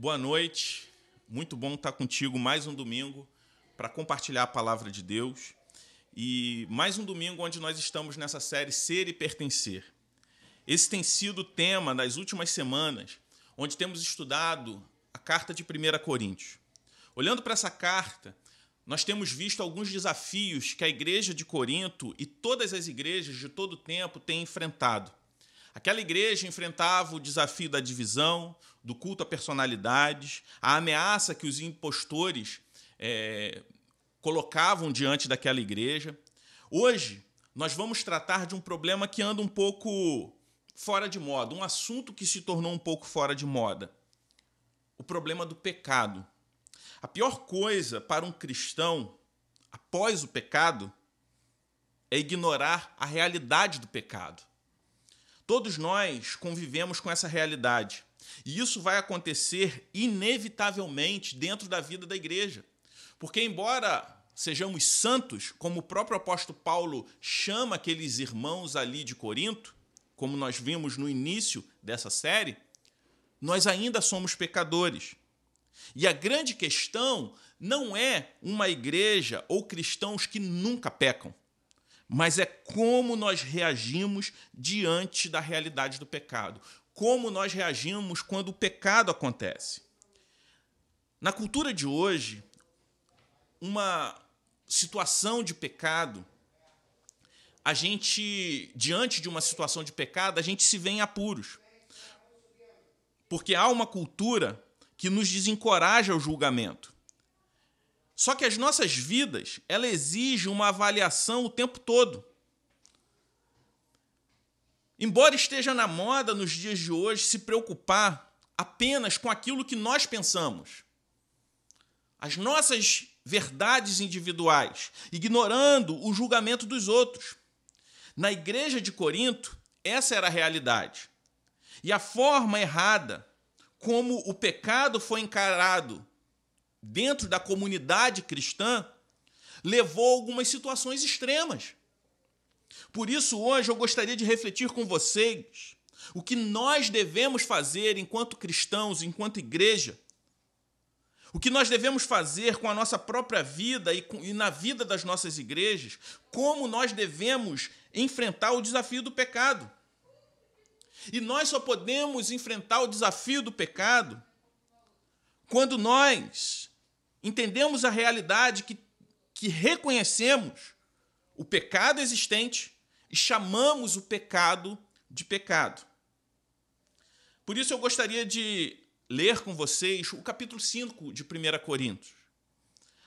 Boa noite. Muito bom estar contigo mais um domingo para compartilhar a palavra de Deus. E mais um domingo onde nós estamos nessa série Ser e Pertencer. Esse tem sido o tema das últimas semanas, onde temos estudado a carta de 1 Coríntios. Olhando para essa carta, nós temos visto alguns desafios que a igreja de Corinto e todas as igrejas de todo o tempo têm enfrentado. Aquela igreja enfrentava o desafio da divisão, do culto a personalidades, a ameaça que os impostores é, colocavam diante daquela igreja. Hoje, nós vamos tratar de um problema que anda um pouco fora de moda, um assunto que se tornou um pouco fora de moda: o problema do pecado. A pior coisa para um cristão após o pecado é ignorar a realidade do pecado. Todos nós convivemos com essa realidade. E isso vai acontecer inevitavelmente dentro da vida da igreja. Porque, embora sejamos santos, como o próprio apóstolo Paulo chama aqueles irmãos ali de Corinto, como nós vimos no início dessa série, nós ainda somos pecadores. E a grande questão não é uma igreja ou cristãos que nunca pecam mas é como nós reagimos diante da realidade do pecado, como nós reagimos quando o pecado acontece. Na cultura de hoje, uma situação de pecado, a gente, diante de uma situação de pecado, a gente se vê em apuros. Porque há uma cultura que nos desencoraja o julgamento. Só que as nossas vidas, ela exige uma avaliação o tempo todo. Embora esteja na moda nos dias de hoje se preocupar apenas com aquilo que nós pensamos, as nossas verdades individuais, ignorando o julgamento dos outros. Na igreja de Corinto, essa era a realidade. E a forma errada como o pecado foi encarado dentro da comunidade cristã levou a algumas situações extremas. Por isso, hoje eu gostaria de refletir com vocês o que nós devemos fazer enquanto cristãos, enquanto igreja. O que nós devemos fazer com a nossa própria vida e, com, e na vida das nossas igrejas, como nós devemos enfrentar o desafio do pecado. E nós só podemos enfrentar o desafio do pecado quando nós entendemos a realidade que, que reconhecemos o pecado existente e chamamos o pecado de pecado. Por isso eu gostaria de ler com vocês o capítulo 5 de 1 Coríntios.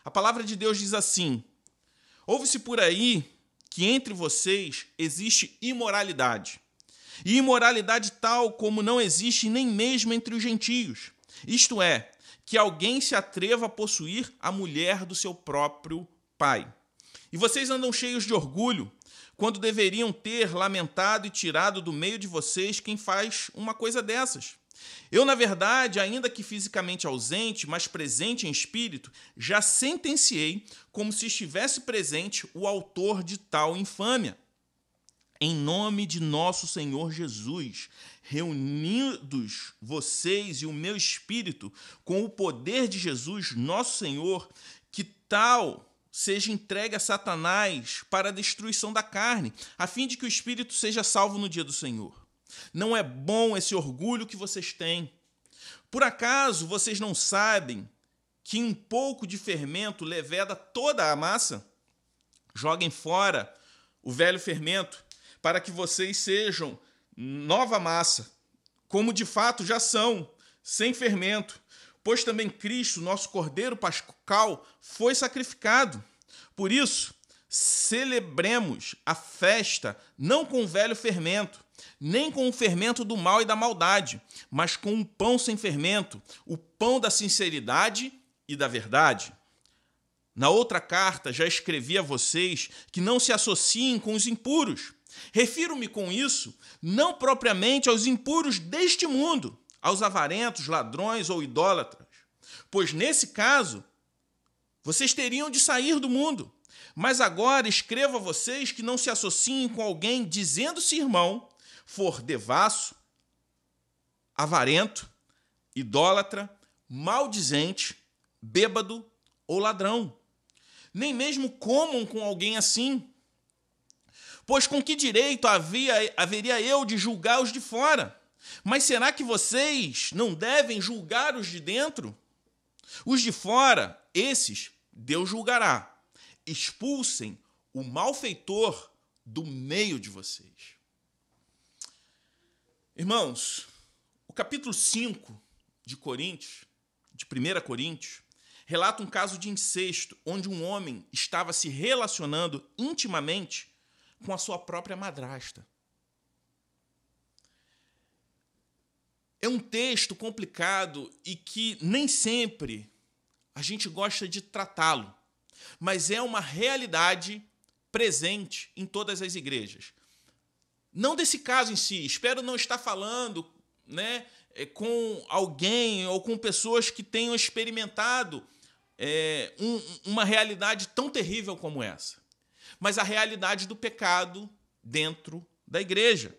A palavra de Deus diz assim: Ouve-se por aí que entre vocês existe imoralidade. E imoralidade tal como não existe nem mesmo entre os gentios. Isto é, que alguém se atreva a possuir a mulher do seu próprio pai. E vocês andam cheios de orgulho quando deveriam ter lamentado e tirado do meio de vocês quem faz uma coisa dessas. Eu, na verdade, ainda que fisicamente ausente, mas presente em espírito, já sentenciei como se estivesse presente o autor de tal infâmia. Em nome de nosso Senhor Jesus, reunidos vocês e o meu espírito com o poder de Jesus, nosso Senhor, que tal seja entregue a Satanás para a destruição da carne, a fim de que o espírito seja salvo no dia do Senhor. Não é bom esse orgulho que vocês têm. Por acaso vocês não sabem que um pouco de fermento leveda toda a massa? Joguem fora o velho fermento, para que vocês sejam nova massa, como de fato já são, sem fermento, pois também Cristo, nosso Cordeiro Pascal, foi sacrificado. Por isso, celebremos a festa não com velho fermento, nem com o fermento do mal e da maldade, mas com um pão sem fermento, o pão da sinceridade e da verdade. Na outra carta já escrevi a vocês que não se associem com os impuros Refiro-me com isso não propriamente aos impuros deste mundo, aos avarentos, ladrões ou idólatras, pois nesse caso vocês teriam de sair do mundo. Mas agora escrevo a vocês que não se associem com alguém dizendo-se irmão, for devasso, avarento, idólatra, maldizente, bêbado ou ladrão. Nem mesmo comam com alguém assim Pois com que direito havia, haveria eu de julgar os de fora? Mas será que vocês não devem julgar os de dentro? Os de fora, esses, Deus julgará. Expulsem o malfeitor do meio de vocês. Irmãos, o capítulo 5 de Coríntios, de 1 Coríntios, relata um caso de incesto onde um homem estava se relacionando intimamente com a sua própria madrasta. É um texto complicado e que nem sempre a gente gosta de tratá-lo, mas é uma realidade presente em todas as igrejas. Não desse caso em si, espero não estar falando né, é, com alguém ou com pessoas que tenham experimentado é, um, uma realidade tão terrível como essa mas a realidade do pecado dentro da igreja.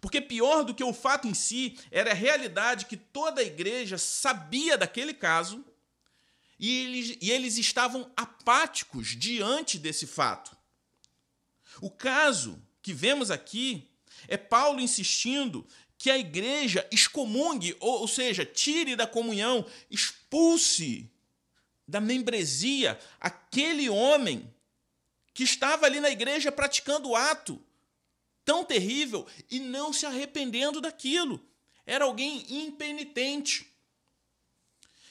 Porque pior do que o fato em si era a realidade que toda a igreja sabia daquele caso e eles, e eles estavam apáticos diante desse fato. O caso que vemos aqui é Paulo insistindo que a igreja excomungue, ou, ou seja, tire da comunhão, expulse da membresia aquele homem que estava ali na igreja praticando o ato tão terrível e não se arrependendo daquilo. Era alguém impenitente.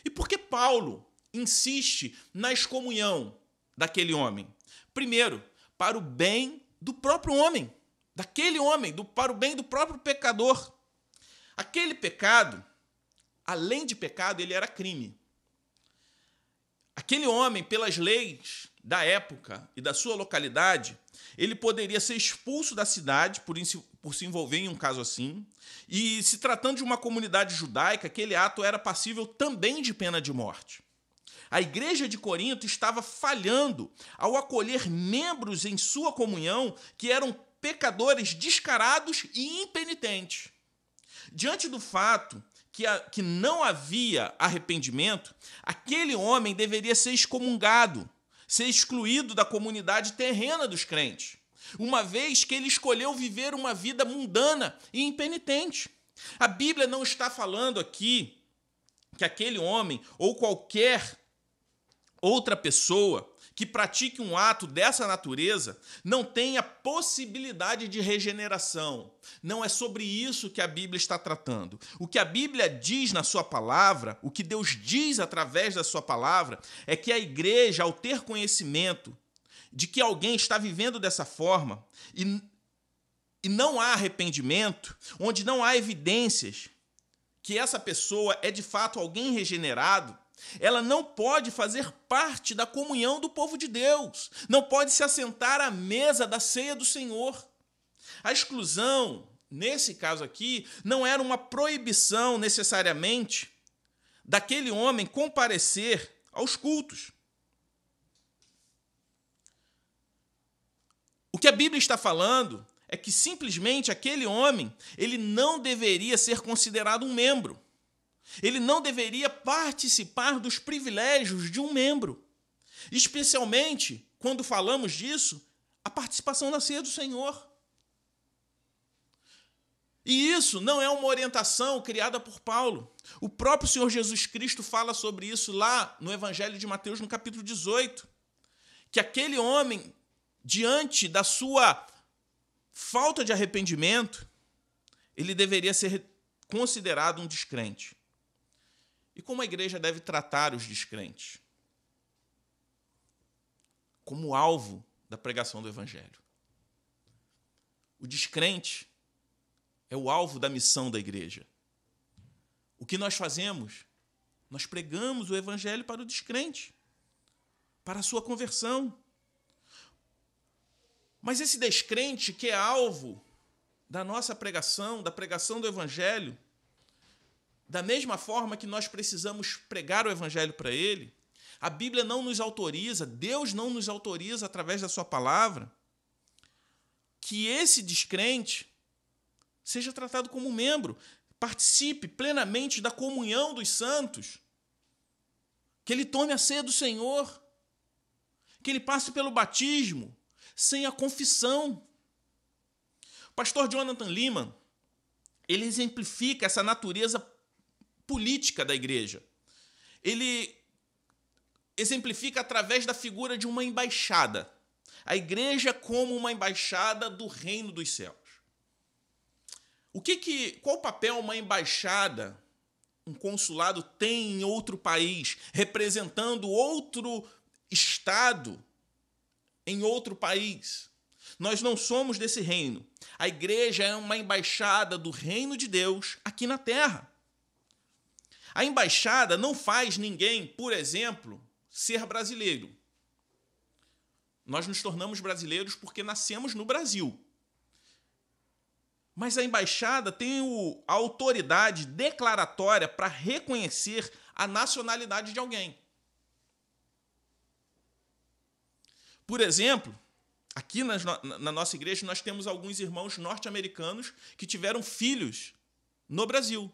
E por que Paulo insiste na excomunhão daquele homem? Primeiro, para o bem do próprio homem, daquele homem, do, para o bem do próprio pecador. Aquele pecado, além de pecado, ele era crime. Aquele homem, pelas leis da época e da sua localidade, ele poderia ser expulso da cidade por, por se envolver em um caso assim. E se tratando de uma comunidade judaica, aquele ato era passível também de pena de morte. A igreja de Corinto estava falhando ao acolher membros em sua comunhão que eram pecadores descarados e impenitentes. Diante do fato que, a, que não havia arrependimento, aquele homem deveria ser excomungado ser excluído da comunidade terrena dos crentes, uma vez que ele escolheu viver uma vida mundana e impenitente. A Bíblia não está falando aqui que aquele homem ou qualquer outra pessoa que pratique um ato dessa natureza não tenha possibilidade de regeneração. Não é sobre isso que a Bíblia está tratando. O que a Bíblia diz na sua palavra, o que Deus diz através da sua palavra, é que a igreja, ao ter conhecimento de que alguém está vivendo dessa forma e, e não há arrependimento, onde não há evidências que essa pessoa é de fato alguém regenerado, ela não pode fazer parte da comunhão do povo de Deus, não pode se assentar à mesa da ceia do Senhor. A exclusão, nesse caso aqui, não era uma proibição necessariamente daquele homem comparecer aos cultos. O que a Bíblia está falando é que simplesmente aquele homem, ele não deveria ser considerado um membro. Ele não deveria participar dos privilégios de um membro, especialmente quando falamos disso, a participação na ceia do Senhor. E isso não é uma orientação criada por Paulo. O próprio Senhor Jesus Cristo fala sobre isso lá no Evangelho de Mateus, no capítulo 18. Que aquele homem, diante da sua falta de arrependimento, ele deveria ser considerado um descrente. E como a igreja deve tratar os descrentes? Como alvo da pregação do evangelho. O descrente é o alvo da missão da igreja. O que nós fazemos? Nós pregamos o evangelho para o descrente, para a sua conversão. Mas esse descrente que é alvo da nossa pregação, da pregação do evangelho, da mesma forma que nós precisamos pregar o evangelho para ele, a Bíblia não nos autoriza, Deus não nos autoriza através da sua palavra que esse descrente seja tratado como membro, participe plenamente da comunhão dos santos, que ele tome a ceia do Senhor, que ele passe pelo batismo, sem a confissão. O pastor Jonathan Lima, ele exemplifica essa natureza política da igreja. Ele exemplifica através da figura de uma embaixada. A igreja como uma embaixada do reino dos céus. O que que, qual papel uma embaixada, um consulado tem em outro país, representando outro estado em outro país? Nós não somos desse reino. A igreja é uma embaixada do reino de Deus aqui na terra. A embaixada não faz ninguém, por exemplo, ser brasileiro. Nós nos tornamos brasileiros porque nascemos no Brasil. Mas a embaixada tem o, a autoridade declaratória para reconhecer a nacionalidade de alguém. Por exemplo, aqui na, na nossa igreja nós temos alguns irmãos norte-americanos que tiveram filhos no Brasil.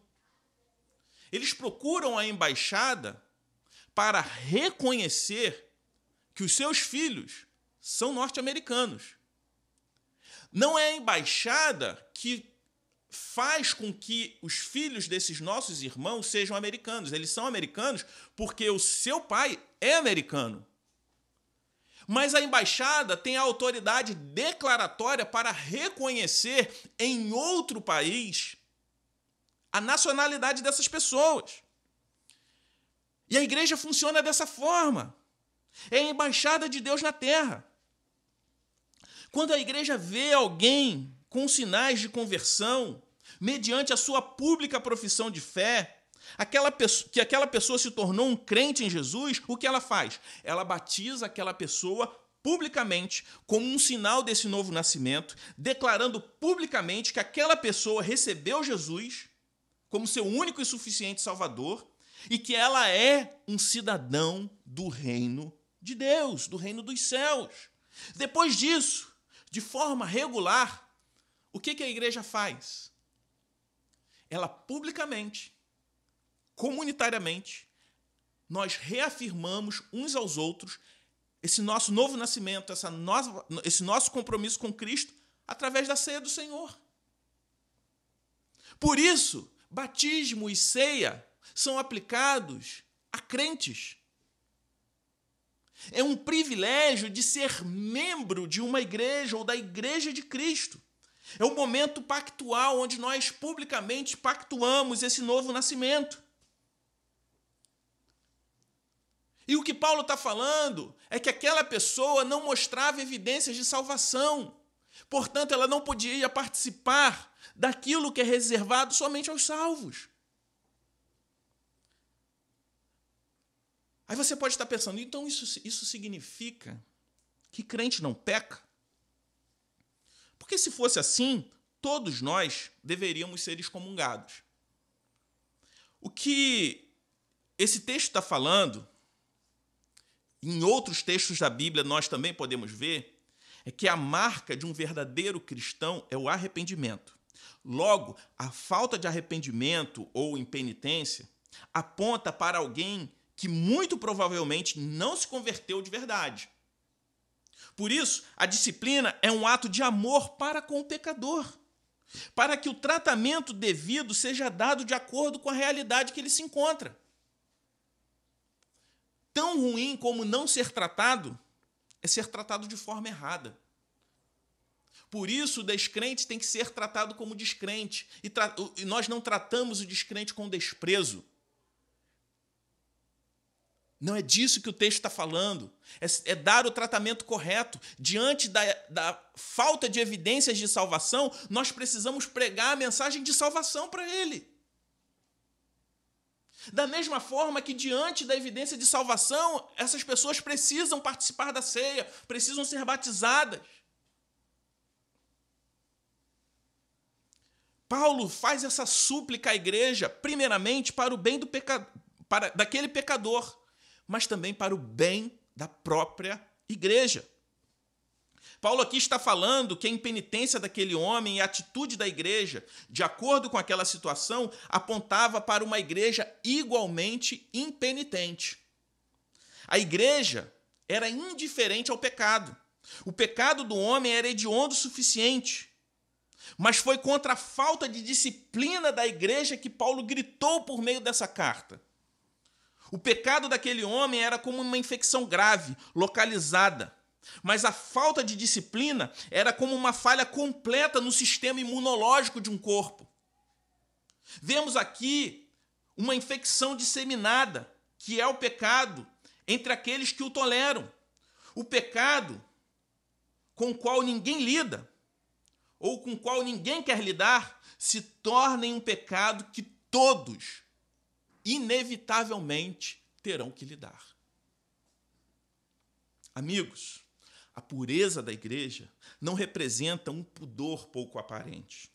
Eles procuram a embaixada para reconhecer que os seus filhos são norte-americanos. Não é a embaixada que faz com que os filhos desses nossos irmãos sejam americanos. Eles são americanos porque o seu pai é americano. Mas a embaixada tem a autoridade declaratória para reconhecer em outro país a nacionalidade dessas pessoas. E a igreja funciona dessa forma. É a embaixada de Deus na terra. Quando a igreja vê alguém com sinais de conversão, mediante a sua pública profissão de fé, aquela que aquela pessoa se tornou um crente em Jesus, o que ela faz? Ela batiza aquela pessoa publicamente como um sinal desse novo nascimento, declarando publicamente que aquela pessoa recebeu Jesus como seu único e suficiente Salvador e que ela é um cidadão do reino de Deus, do reino dos céus. Depois disso, de forma regular, o que, a igreja faz? Ela publicamente, comunitariamente, nós reafirmamos uns aos outros esse nosso novo nascimento, essa nova, esse nosso compromisso com Cristo através da ceia do Senhor. Por isso, Batismo e ceia são aplicados a crentes. É um privilégio de ser membro de uma igreja ou da igreja de Cristo. É um momento pactual onde nós publicamente pactuamos esse novo nascimento. E o que Paulo está falando é que aquela pessoa não mostrava evidências de salvação, portanto, ela não podia participar daquilo que é reservado somente aos salvos. Aí você pode estar pensando, então isso, isso significa que crente não peca? Porque se fosse assim, todos nós deveríamos ser excomungados. O que esse texto está falando, em outros textos da Bíblia nós também podemos ver, é que a marca de um verdadeiro cristão é o arrependimento. Logo, a falta de arrependimento ou impenitência aponta para alguém que muito provavelmente não se converteu de verdade. Por isso, a disciplina é um ato de amor para com o pecador, para que o tratamento devido seja dado de acordo com a realidade que ele se encontra. Tão ruim como não ser tratado é ser tratado de forma errada. Por isso, o descrente tem que ser tratado como descrente. E, e nós não tratamos o descrente com desprezo. Não é disso que o texto está falando. É, é, dar o tratamento correto. Diante da, da falta de evidências de salvação, nós precisamos pregar a mensagem de salvação para ele. Da mesma forma que, diante da evidência de salvação, essas pessoas precisam participar da ceia, precisam ser batizadas. Paulo faz essa súplica à igreja, primeiramente para o bem do daquele pecador, mas também para o bem da própria igreja. Paulo aqui está falando que a impenitência daquele homem e a atitude da igreja, de acordo com aquela situação, apontava para uma igreja igualmente impenitente. A igreja era indiferente ao pecado. O pecado do homem era hediondo o suficiente mas foi contra a falta de disciplina da igreja que Paulo gritou por meio dessa carta. O pecado daquele homem era como uma infecção grave, localizada. Mas a falta de disciplina era como uma falha completa no sistema imunológico de um corpo. Vemos aqui uma infecção disseminada, que é o pecado, entre aqueles que o toleram. O pecado com o qual ninguém lida ou com qual ninguém quer lidar se tornem um pecado que todos, inevitavelmente, terão que lidar. Amigos, a pureza da igreja não representa um pudor pouco aparente,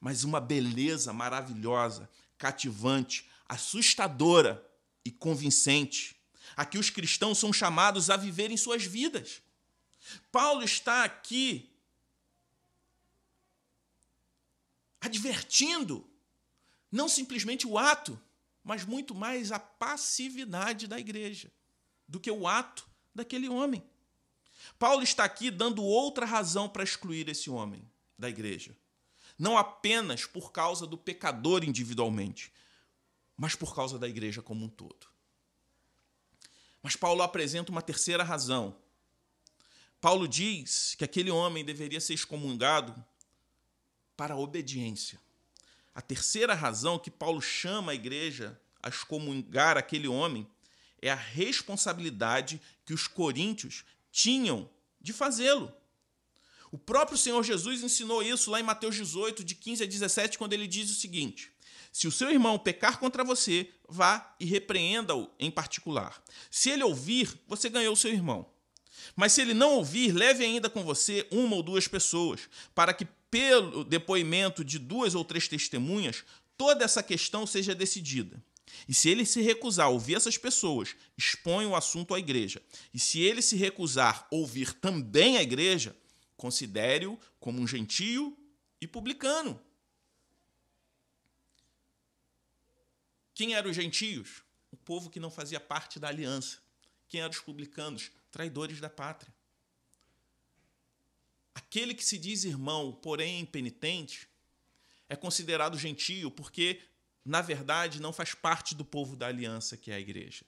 mas uma beleza maravilhosa, cativante, assustadora e convincente, a que os cristãos são chamados a viver em suas vidas. Paulo está aqui advertindo não simplesmente o ato, mas muito mais a passividade da igreja do que o ato daquele homem. Paulo está aqui dando outra razão para excluir esse homem da igreja. Não apenas por causa do pecador individualmente, mas por causa da igreja como um todo. Mas Paulo apresenta uma terceira razão. Paulo diz que aquele homem deveria ser excomungado para a obediência. A terceira razão que Paulo chama a igreja a excomungar aquele homem é a responsabilidade que os coríntios tinham de fazê-lo. O próprio Senhor Jesus ensinou isso lá em Mateus 18, de 15 a 17, quando ele diz o seguinte: Se o seu irmão pecar contra você, vá e repreenda-o em particular. Se ele ouvir, você ganhou o seu irmão. Mas se ele não ouvir, leve ainda com você uma ou duas pessoas, para que pelo depoimento de duas ou três testemunhas, toda essa questão seja decidida. E se ele se recusar a ouvir essas pessoas, expõe o assunto à igreja. E se ele se recusar a ouvir também a igreja, considere-o como um gentio e publicano. Quem eram os gentios? O povo que não fazia parte da aliança. Quem eram os publicanos? Traidores da pátria. Aquele que se diz irmão, porém impenitente, é considerado gentio porque, na verdade, não faz parte do povo da aliança que é a igreja.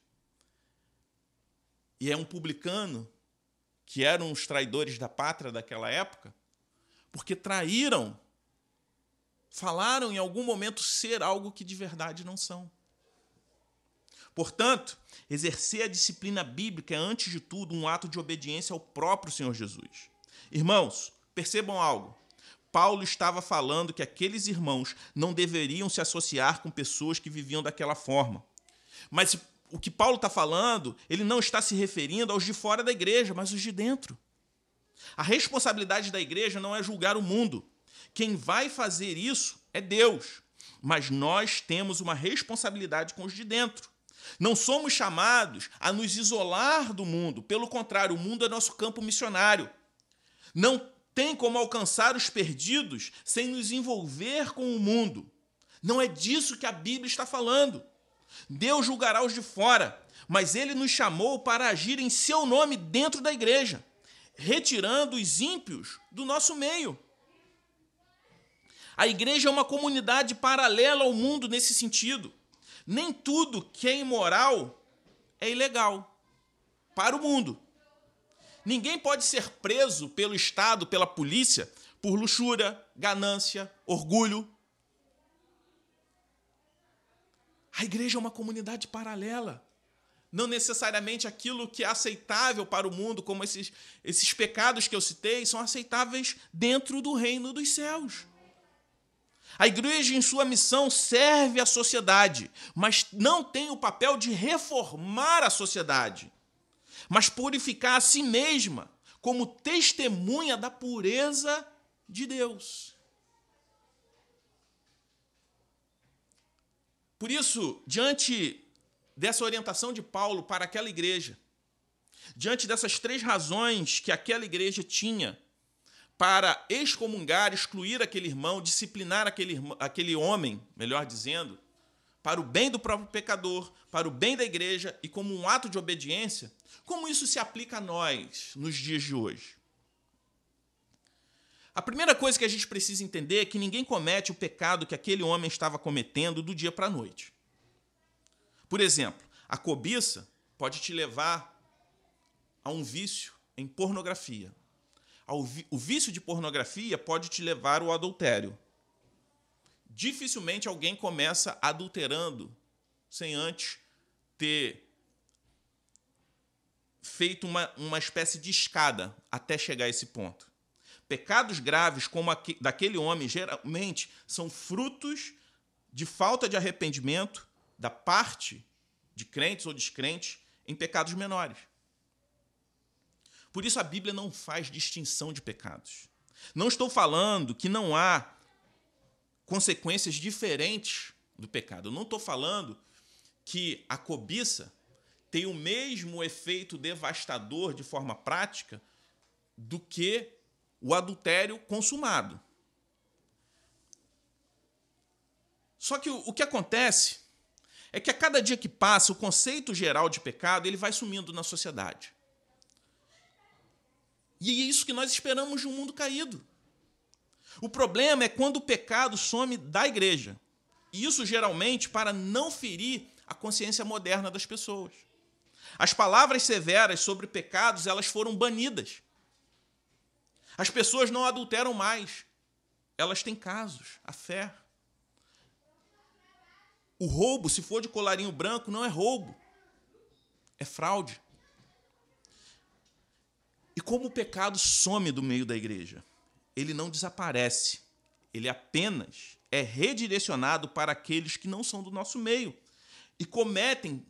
E é um publicano, que eram os traidores da pátria daquela época, porque traíram, falaram em algum momento ser algo que de verdade não são. Portanto, exercer a disciplina bíblica é, antes de tudo, um ato de obediência ao próprio Senhor Jesus. Irmãos, percebam algo. Paulo estava falando que aqueles irmãos não deveriam se associar com pessoas que viviam daquela forma. Mas o que Paulo está falando, ele não está se referindo aos de fora da igreja, mas os de dentro. A responsabilidade da igreja não é julgar o mundo. Quem vai fazer isso é Deus. Mas nós temos uma responsabilidade com os de dentro. Não somos chamados a nos isolar do mundo, pelo contrário, o mundo é nosso campo missionário. Não tem como alcançar os perdidos sem nos envolver com o mundo. Não é disso que a Bíblia está falando. Deus julgará os de fora, mas ele nos chamou para agir em seu nome dentro da igreja, retirando os ímpios do nosso meio. A igreja é uma comunidade paralela ao mundo nesse sentido. Nem tudo que é imoral é ilegal para o mundo. Ninguém pode ser preso pelo Estado, pela polícia, por luxúria, ganância, orgulho. A igreja é uma comunidade paralela. Não necessariamente aquilo que é aceitável para o mundo, como esses, esses pecados que eu citei, são aceitáveis dentro do reino dos céus. A igreja, em sua missão, serve à sociedade, mas não tem o papel de reformar a sociedade mas purificar a si mesma como testemunha da pureza de Deus. Por isso, diante dessa orientação de Paulo para aquela igreja, diante dessas três razões que aquela igreja tinha para excomungar, excluir aquele irmão, disciplinar aquele, aquele homem, melhor dizendo, para o bem do próprio pecador, para o bem da igreja e como um ato de obediência, como isso se aplica a nós nos dias de hoje? A primeira coisa que a gente precisa entender é que ninguém comete o pecado que aquele homem estava cometendo do dia para a noite. Por exemplo, a cobiça pode te levar a um vício em pornografia. O vício de pornografia pode te levar ao adultério dificilmente alguém começa adulterando sem antes ter feito uma, uma espécie de escada até chegar a esse ponto. Pecados graves como aquele daquele homem geralmente são frutos de falta de arrependimento da parte de crentes ou descrentes em pecados menores. Por isso a Bíblia não faz distinção de pecados. Não estou falando que não há consequências diferentes do pecado. Eu não estou falando que a cobiça tem o mesmo efeito devastador de forma prática do que o adultério consumado. Só que o que acontece é que a cada dia que passa, o conceito geral de pecado ele vai sumindo na sociedade. E é isso que nós esperamos de um mundo caído. O problema é quando o pecado some da igreja. E isso geralmente para não ferir a consciência moderna das pessoas. As palavras severas sobre pecados, elas foram banidas. As pessoas não adulteram mais. Elas têm casos, a fé. O roubo, se for de colarinho branco, não é roubo. É fraude. E como o pecado some do meio da igreja? ele não desaparece. Ele apenas é redirecionado para aqueles que não são do nosso meio e cometem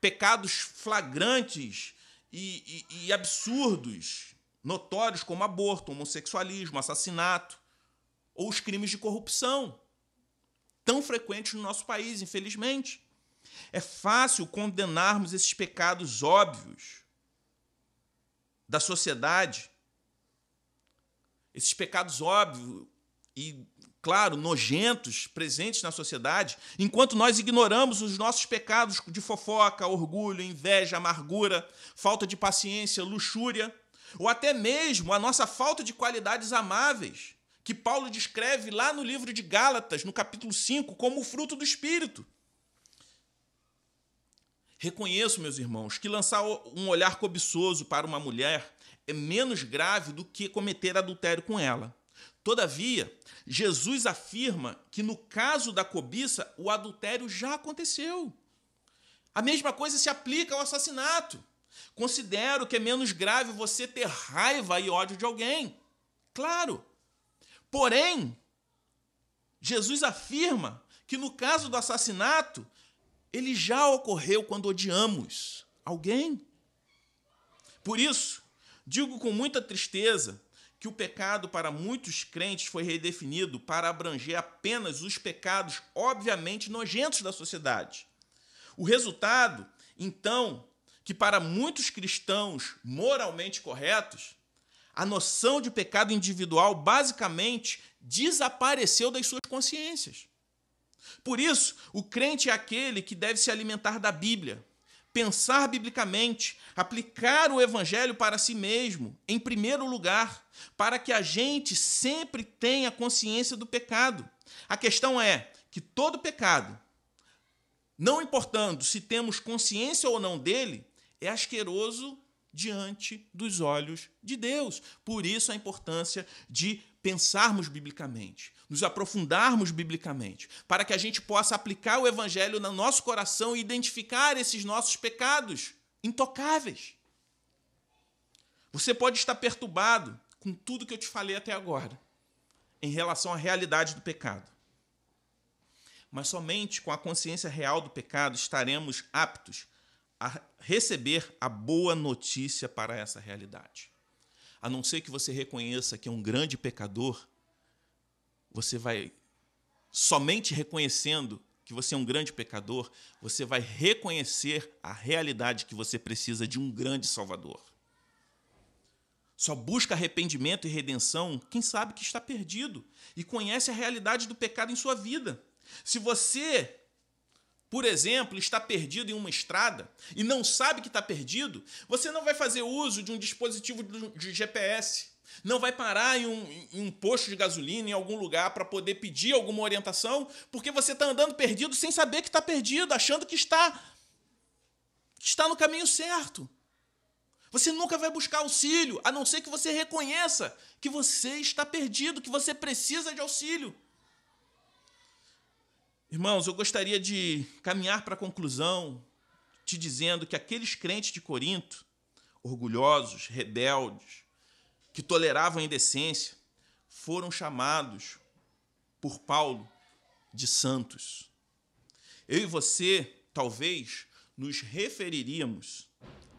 pecados flagrantes e, e, e absurdos, notórios como aborto, homossexualismo, assassinato ou os crimes de corrupção, tão frequentes no nosso país, infelizmente. É fácil condenarmos esses pecados óbvios da sociedade esses pecados óbvios e, claro, nojentos, presentes na sociedade, enquanto nós ignoramos os nossos pecados de fofoca, orgulho, inveja, amargura, falta de paciência, luxúria, ou até mesmo a nossa falta de qualidades amáveis, que Paulo descreve lá no livro de Gálatas, no capítulo 5, como o fruto do Espírito. Reconheço, meus irmãos, que lançar um olhar cobiçoso para uma mulher é menos grave do que cometer adultério com ela. Todavia, Jesus afirma que no caso da cobiça, o adultério já aconteceu. A mesma coisa se aplica ao assassinato. Considero que é menos grave você ter raiva e ódio de alguém. Claro. Porém, Jesus afirma que no caso do assassinato, ele já ocorreu quando odiamos alguém. Por isso, Digo com muita tristeza que o pecado para muitos crentes foi redefinido para abranger apenas os pecados obviamente nojentos da sociedade. O resultado, então, que para muitos cristãos moralmente corretos, a noção de pecado individual basicamente desapareceu das suas consciências. Por isso, o crente é aquele que deve se alimentar da Bíblia, pensar biblicamente, aplicar o evangelho para si mesmo, em primeiro lugar, para que a gente sempre tenha consciência do pecado. A questão é que todo pecado, não importando se temos consciência ou não dele, é asqueroso diante dos olhos de Deus. Por isso a importância de pensarmos biblicamente nos aprofundarmos biblicamente, para que a gente possa aplicar o Evangelho no nosso coração e identificar esses nossos pecados intocáveis. Você pode estar perturbado com tudo que eu te falei até agora em relação à realidade do pecado. Mas somente com a consciência real do pecado estaremos aptos a receber a boa notícia para essa realidade. A não ser que você reconheça que é um grande pecador você vai somente reconhecendo que você é um grande pecador, você vai reconhecer a realidade que você precisa de um grande Salvador. Só busca arrependimento e redenção quem sabe que está perdido e conhece a realidade do pecado em sua vida. Se você, por exemplo, está perdido em uma estrada e não sabe que está perdido, você não vai fazer uso de um dispositivo de GPS. Não vai parar em um, em um posto de gasolina, em algum lugar, para poder pedir alguma orientação, porque você está andando perdido sem saber que está perdido, achando que está, que está no caminho certo. Você nunca vai buscar auxílio, a não ser que você reconheça que você está perdido, que você precisa de auxílio. Irmãos, eu gostaria de caminhar para a conclusão te dizendo que aqueles crentes de Corinto, orgulhosos, rebeldes, que toleravam a indecência, foram chamados por Paulo de santos. Eu e você, talvez, nos referiríamos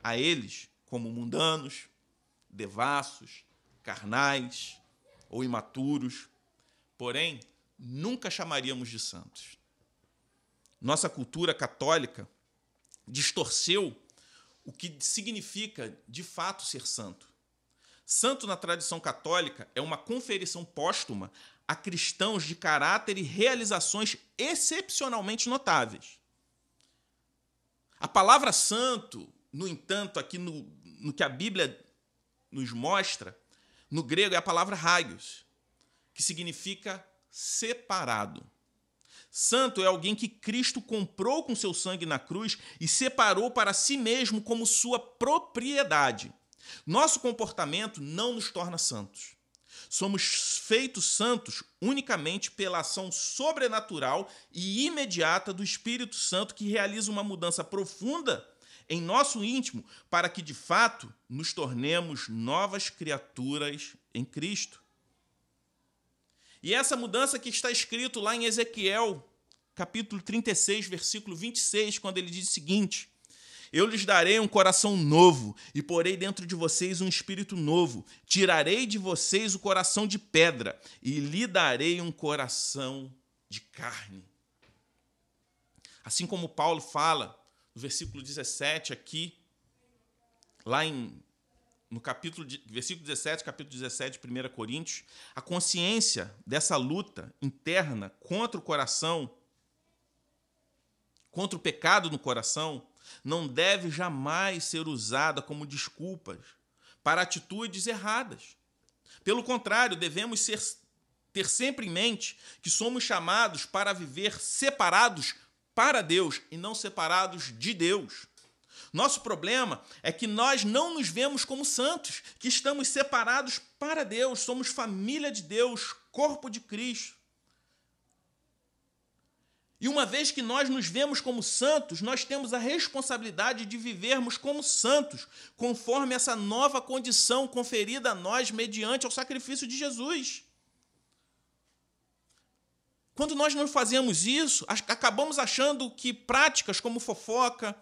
a eles como mundanos, devassos, carnais ou imaturos, porém, nunca chamaríamos de santos. Nossa cultura católica distorceu o que significa de fato ser santo. Santo na tradição católica é uma conferição póstuma a cristãos de caráter e realizações excepcionalmente notáveis. A palavra santo, no entanto, aqui no, no que a Bíblia nos mostra, no grego é a palavra hagios, que significa separado. Santo é alguém que Cristo comprou com seu sangue na cruz e separou para si mesmo como sua propriedade. Nosso comportamento não nos torna santos. Somos feitos santos unicamente pela ação sobrenatural e imediata do Espírito Santo que realiza uma mudança profunda em nosso íntimo para que de fato nos tornemos novas criaturas em Cristo. E essa mudança que está escrito lá em Ezequiel, capítulo 36, versículo 26, quando ele diz o seguinte: eu lhes darei um coração novo e porei dentro de vocês um espírito novo. Tirarei de vocês o coração de pedra e lhe darei um coração de carne. Assim como Paulo fala no versículo 17 aqui, lá em no capítulo de, versículo 17, capítulo 17 de 1 Coríntios, a consciência dessa luta interna contra o coração, contra o pecado no coração, não deve jamais ser usada como desculpas para atitudes erradas. Pelo contrário, devemos ser, ter sempre em mente que somos chamados para viver separados para Deus e não separados de Deus. Nosso problema é que nós não nos vemos como santos, que estamos separados para Deus, somos família de Deus, corpo de Cristo. E uma vez que nós nos vemos como santos, nós temos a responsabilidade de vivermos como santos, conforme essa nova condição conferida a nós mediante o sacrifício de Jesus. Quando nós não fazemos isso, acabamos achando que práticas como fofoca,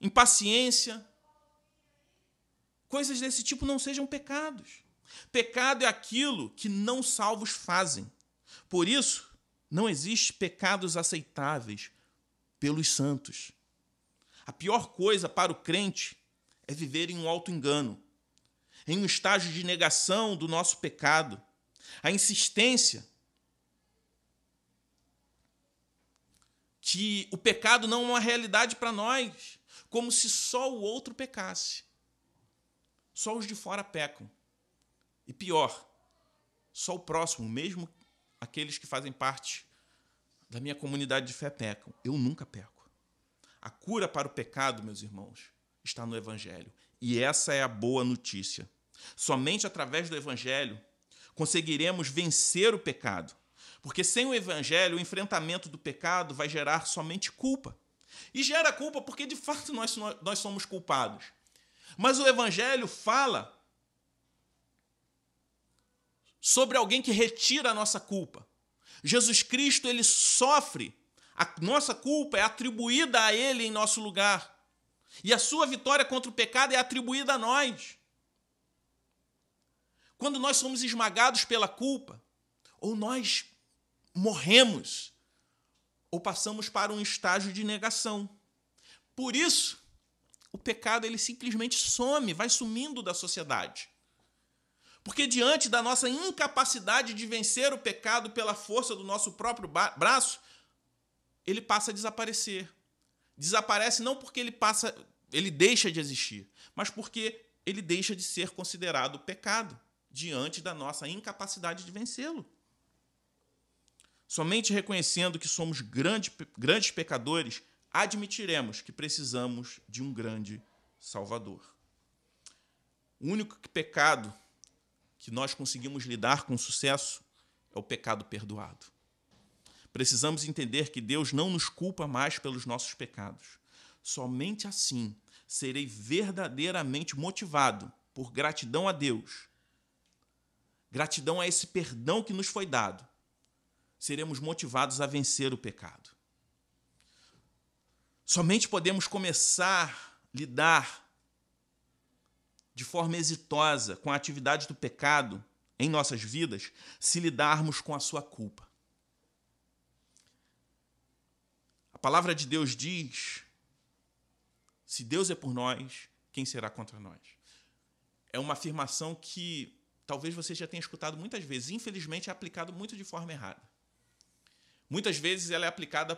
impaciência, coisas desse tipo não sejam pecados. Pecado é aquilo que não salvos fazem. Por isso, não existe pecados aceitáveis pelos santos. A pior coisa para o crente é viver em um alto engano, em um estágio de negação do nosso pecado, a insistência que o pecado não é uma realidade para nós, como se só o outro pecasse. Só os de fora pecam. E pior, só o próximo, mesmo aqueles que fazem parte da minha comunidade de fé pecam. Eu nunca peco. A cura para o pecado, meus irmãos, está no Evangelho. E essa é a boa notícia. Somente através do Evangelho conseguiremos vencer o pecado. Porque sem o Evangelho, o enfrentamento do pecado vai gerar somente culpa. E gera culpa porque, de fato, nós, nós somos culpados. Mas o Evangelho fala sobre alguém que retira a nossa culpa. Jesus Cristo, ele sofre. A nossa culpa é atribuída a ele em nosso lugar. E a sua vitória contra o pecado é atribuída a nós. Quando nós somos esmagados pela culpa, ou nós morremos, ou passamos para um estágio de negação. Por isso, o pecado ele simplesmente some, vai sumindo da sociedade. Porque diante da nossa incapacidade de vencer o pecado pela força do nosso próprio braço, ele passa a desaparecer. Desaparece não porque ele passa, ele deixa de existir, mas porque ele deixa de ser considerado pecado diante da nossa incapacidade de vencê-lo. Somente reconhecendo que somos grande, grandes pecadores, admitiremos que precisamos de um grande Salvador. O único pecado que nós conseguimos lidar com sucesso é o pecado perdoado. Precisamos entender que Deus não nos culpa mais pelos nossos pecados. Somente assim serei verdadeiramente motivado por gratidão a Deus. Gratidão a esse perdão que nos foi dado. Seremos motivados a vencer o pecado. Somente podemos começar a lidar de forma exitosa com a atividade do pecado em nossas vidas se lidarmos com a sua culpa. A palavra de Deus diz: se Deus é por nós, quem será contra nós? É uma afirmação que talvez você já tenha escutado muitas vezes, infelizmente é aplicado muito de forma errada. Muitas vezes ela é aplicada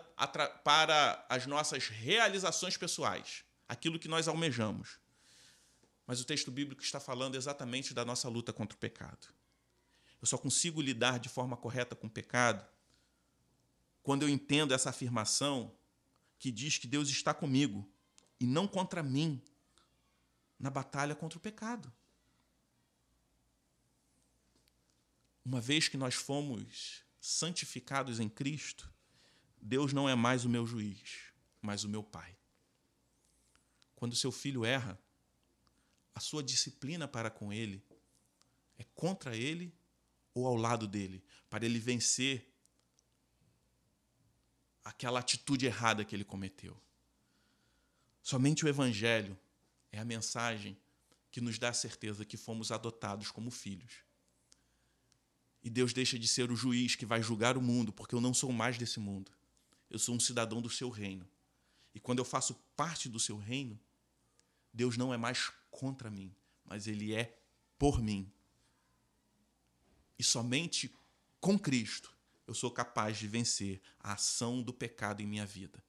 para as nossas realizações pessoais, aquilo que nós almejamos. Mas o texto bíblico está falando exatamente da nossa luta contra o pecado. Eu só consigo lidar de forma correta com o pecado quando eu entendo essa afirmação que diz que Deus está comigo e não contra mim na batalha contra o pecado. Uma vez que nós fomos santificados em Cristo, Deus não é mais o meu juiz, mas o meu Pai. Quando seu filho erra, a sua disciplina para com ele é contra ele ou ao lado dele, para ele vencer aquela atitude errada que ele cometeu. Somente o Evangelho é a mensagem que nos dá a certeza que fomos adotados como filhos. E Deus deixa de ser o juiz que vai julgar o mundo, porque eu não sou mais desse mundo. Eu sou um cidadão do seu reino. E quando eu faço parte do seu reino, Deus não é mais contra mim, mas ele é por mim. E somente com Cristo eu sou capaz de vencer a ação do pecado em minha vida.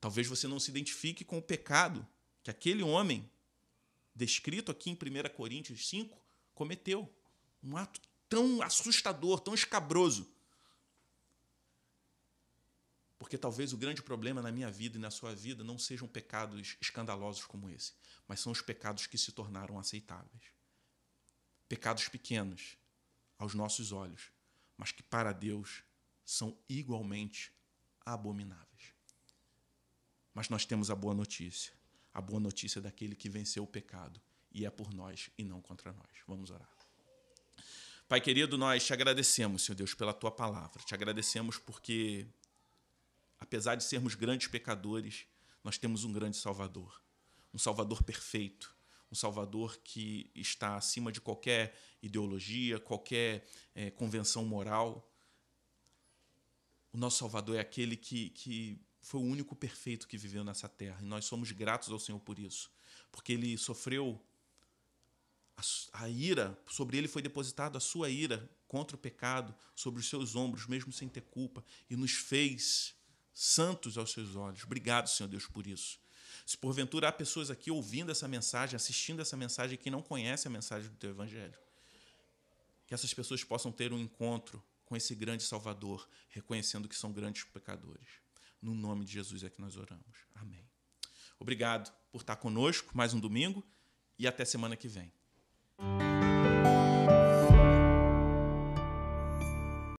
Talvez você não se identifique com o pecado que aquele homem, descrito aqui em 1 Coríntios 5, cometeu. Um ato tão assustador, tão escabroso. Porque talvez o grande problema na minha vida e na sua vida não sejam pecados escandalosos como esse, mas são os pecados que se tornaram aceitáveis. Pecados pequenos aos nossos olhos, mas que para Deus são igualmente abomináveis. Mas nós temos a boa notícia, a boa notícia é daquele que venceu o pecado e é por nós e não contra nós. Vamos orar. Pai querido, nós te agradecemos, Senhor Deus, pela tua palavra. Te agradecemos porque Apesar de sermos grandes pecadores, nós temos um grande Salvador, um Salvador perfeito, um Salvador que está acima de qualquer ideologia, qualquer é, convenção moral. O nosso Salvador é aquele que, que foi o único perfeito que viveu nessa terra, e nós somos gratos ao Senhor por isso, porque ele sofreu a, a ira, sobre ele foi depositada a sua ira contra o pecado, sobre os seus ombros, mesmo sem ter culpa, e nos fez santos aos seus olhos. Obrigado, Senhor Deus, por isso. Se porventura há pessoas aqui ouvindo essa mensagem, assistindo essa mensagem que não conhece a mensagem do teu evangelho, que essas pessoas possam ter um encontro com esse grande Salvador, reconhecendo que são grandes pecadores. No nome de Jesus é que nós oramos. Amém. Obrigado por estar conosco mais um domingo e até semana que vem.